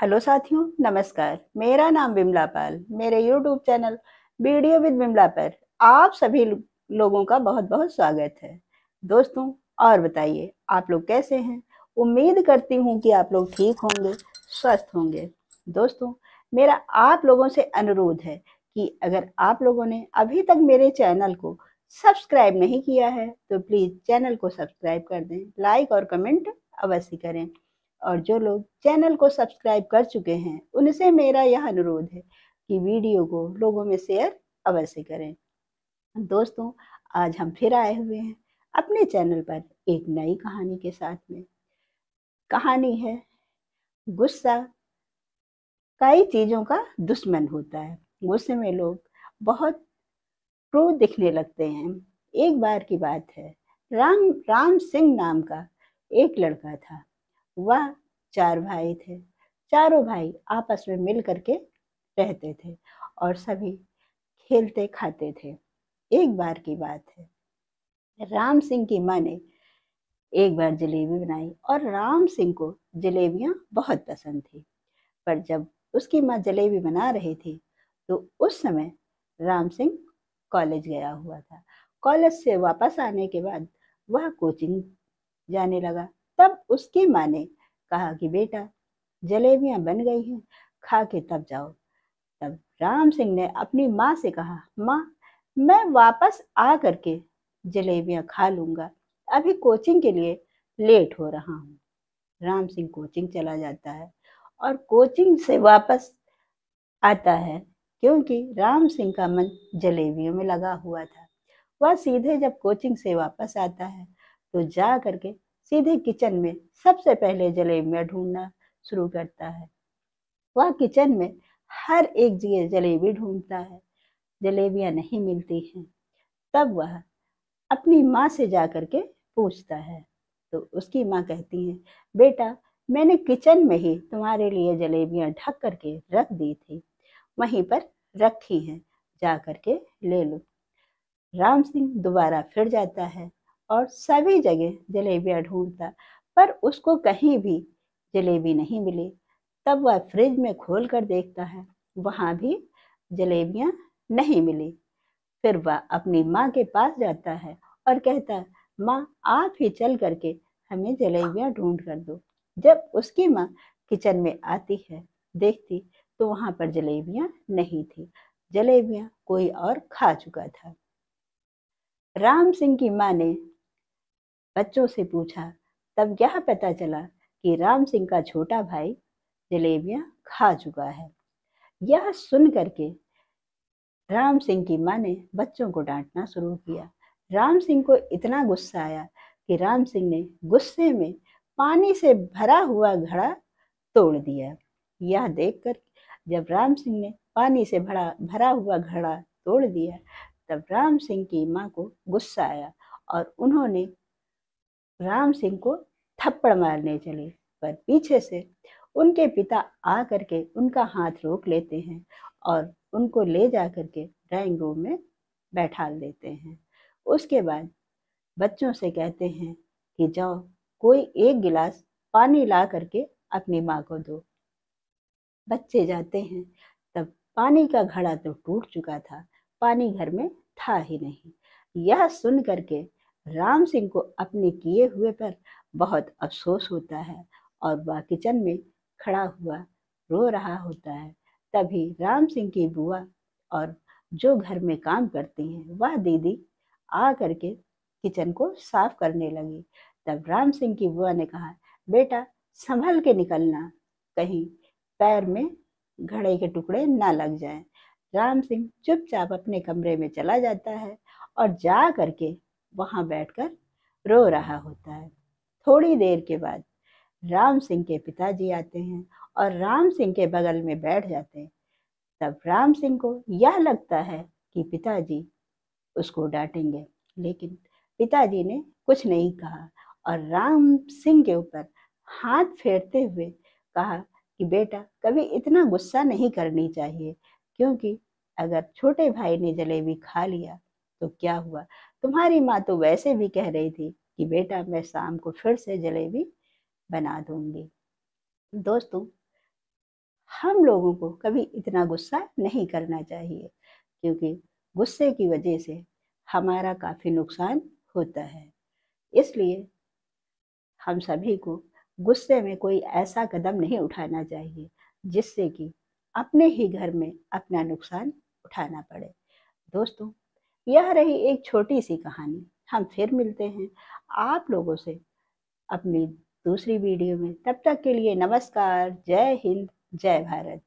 hello साथियों नमस्कार मेरा नाम बिमला पाल मेरे YouTube channel video with Bimla पर आप सभी लोगों का बहुत बहुत स्वागत है दोस्तों और बताइए आप लोग कैसे हैं उम्मीद करती हूँ कि आप लोग ठीक होंगे स्वस्थ होंगे दोस्तों मेरा आप लोगों से अनुरोध है कि अगर आप लोगों ने अभी तक मेरे चैनल को सब्सक्राइब नहीं किया है तो प्लीज़ चैनल को सब्सक्राइब कर दें लाइक और कमेंट अवश्य करें और जो लोग चैनल को सब्सक्राइब कर चुके हैं उनसे मेरा यह अनुरोध है कि वीडियो को लोगों में शेयर अवश्य करें दोस्तों आज हम फिर आए हुए हैं अपने चैनल पर एक नई कहानी के साथ में कहानी है गुस्सा कई चीज़ों का दुश्मन होता है गुस्से में लोग बहुत क्रोध दिखने लगते हैं एक बार की बात है राम राम सिंह नाम का एक लड़का था वह चार भाई थे चारों भाई आपस में मिल करके रहते थे और सभी खेलते खाते थे एक बार की बात है राम सिंह की माँ ने एक बार जलेबी बनाई और राम सिंह को जलेबियाँ बहुत पसंद थी पर जब उसकी माँ जलेबी बना रही थी तो उस समय राम सिंह कॉलेज गया हुआ था कॉलेज से वापस आने के बाद वह कोचिंग जाने लगा तब उसकी माँ ने कहा कि बेटा जलेबियाँ बन गई हैं खा के तब जाओ तब राम सिंह ने अपनी माँ से कहा माँ मैं वापस आ करके जलेबियाँ खा लूँगा अभी कोचिंग के लिए लेट हो रहा हूँ राम सिंह कोचिंग चला जाता है और कोचिंग से वापस आता है क्योंकि राम सिंह का मन जलेबियों में लगा हुआ था वह सीधे जब कोचिंग से वापस आता है तो जा करके सीधे किचन में सबसे पहले जलेबियाँ ढूंढना शुरू करता है वह किचन में हर एक जगह जलेबी ढूंढता है जलेबियाँ नहीं मिलती हैं तब वह अपनी माँ से जा कर के पूछता है तो उसकी माँ कहती है बेटा मैंने किचन में ही तुम्हारे लिए जलेबियाँ ढक करके रख दी थी वहीं पर रखी हैं जा करके ले लो राम सिंह दोबारा फिर जाता है और सभी जगह जलेबियाँ ढूंढता पर उसको कहीं भी जलेबी नहीं मिली तब वह फ्रिज में खोल कर देखता है वहाँ भी जलेबियाँ नहीं मिली फिर वह अपनी माँ के पास जाता है और कहता है माँ आप ही चल करके हमें जलेबियाँ ढूंढ कर दो जब उसकी माँ किचन में आती है देखती तो वहाँ पर जलेबियाँ नहीं थी जलेबियाँ कोई और खा चुका था राम सिंह की माँ ने बच्चों से पूछा तब यह पता चला कि राम सिंह का छोटा भाई जलेबियां खा चुका है यह सुन करके राम सिंह की माँ ने बच्चों को डांटना शुरू किया राम सिंह को इतना गुस्सा आया कि राम सिंह ने गुस्से में पानी से भरा हुआ घड़ा तोड़ दिया यह देखकर जब राम सिंह ने पानी से भरा भरा हुआ घड़ा तोड़ दिया तब राम सिंह की माँ को गुस्सा आया और उन्होंने राम सिंह को थप्पड़ मारने चले पर पीछे से उनके पिता आ करके उनका हाथ रोक लेते हैं और उनको ले जा करके ड्राइंग रूम में बैठा देते हैं उसके बाद बच्चों से कहते हैं कि जाओ कोई एक गिलास पानी ला करके अपनी माँ को दो बच्चे जाते हैं तब पानी का घड़ा तो टूट चुका था पानी घर में था ही नहीं यह सुन करके राम सिंह को अपने किए हुए पर बहुत अफसोस होता है और वह किचन में खड़ा हुआ रो रहा होता है तभी राम सिंह की बुआ और जो घर में काम करती हैं वह दीदी आ करके किचन को साफ करने लगी तब राम सिंह की बुआ ने कहा बेटा संभल के निकलना कहीं पैर में घड़े के टुकड़े ना लग जाए राम सिंह चुपचाप अपने कमरे में चला जाता है और जा करके वहाँ बैठकर रो रहा होता है थोड़ी देर के बाद राम सिंह के पिताजी आते हैं और राम सिंह के बगल में बैठ जाते हैं तब राम सिंह को यह लगता है कि पिताजी उसको डांटेंगे लेकिन पिताजी ने कुछ नहीं कहा और राम सिंह के ऊपर हाथ फेरते हुए कहा कि बेटा कभी इतना गुस्सा नहीं करनी चाहिए क्योंकि अगर छोटे भाई ने जलेबी खा लिया तो क्या हुआ तुम्हारी माँ तो वैसे भी कह रही थी कि बेटा मैं शाम को फिर से जलेबी बना दूंगी दोस्तों हम लोगों को कभी इतना गुस्सा नहीं करना चाहिए क्योंकि गुस्से की वजह से हमारा काफ़ी नुकसान होता है इसलिए हम सभी को गुस्से में कोई ऐसा कदम नहीं उठाना चाहिए जिससे कि अपने ही घर में अपना नुकसान उठाना पड़े दोस्तों यह रही एक छोटी सी कहानी हम फिर मिलते हैं आप लोगों से अपनी दूसरी वीडियो में तब तक के लिए नमस्कार जय हिंद जय भारत